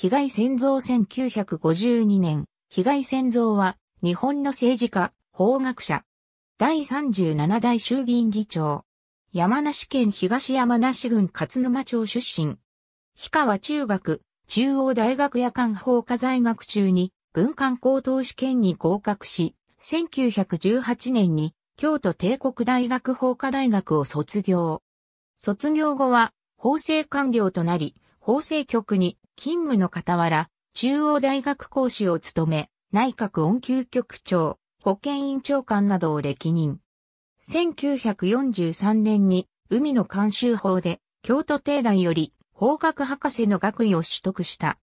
被害戦造1952年、被害戦造は、日本の政治家、法学者、第37代衆議院議長、山梨県東山梨郡勝沼町出身、日川中学、中央大学夜間法科在学中に文官高等試験に合格し、1918年に京都帝国大学法科大学を卒業。卒業後は法制官僚となり、法制局に勤務の傍ら、中央大学講師を務め、内閣恩給局長、保健院長官などを歴任。1943年に海の監修法で京都帝大より法学博士の学位を取得した。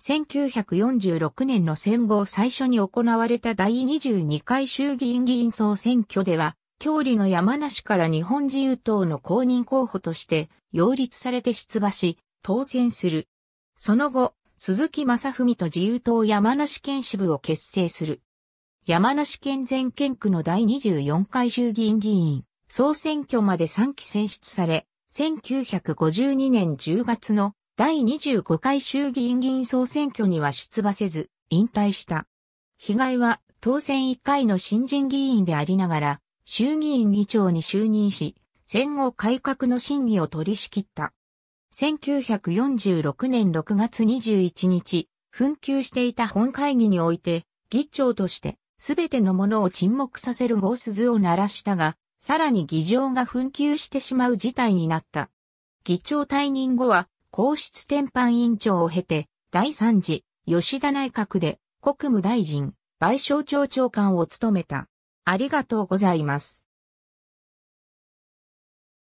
1946年の戦後最初に行われた第22回衆議院議員総選挙では、郷里の山梨から日本自由党の公認候補として擁立されて出馬し、当選する。その後、鈴木正文と自由党山梨県支部を結成する。山梨県全県区の第24回衆議院議員、総選挙まで3期選出され、1952年10月の第25回衆議院議員総選挙には出馬せず、引退した。被害は当選1回の新人議員でありながら、衆議院議長に就任し、戦後改革の審議を取り仕切った。1946年6月21日、紛糾していた本会議において、議長として、すべてのものを沈黙させるス鈴を鳴らしたが、さらに議場が紛糾してしまう事態になった。議長退任後は、皇室転換委員長を経て、第3次、吉田内閣で、国務大臣、賠償庁長官を務めた。ありがとうございます。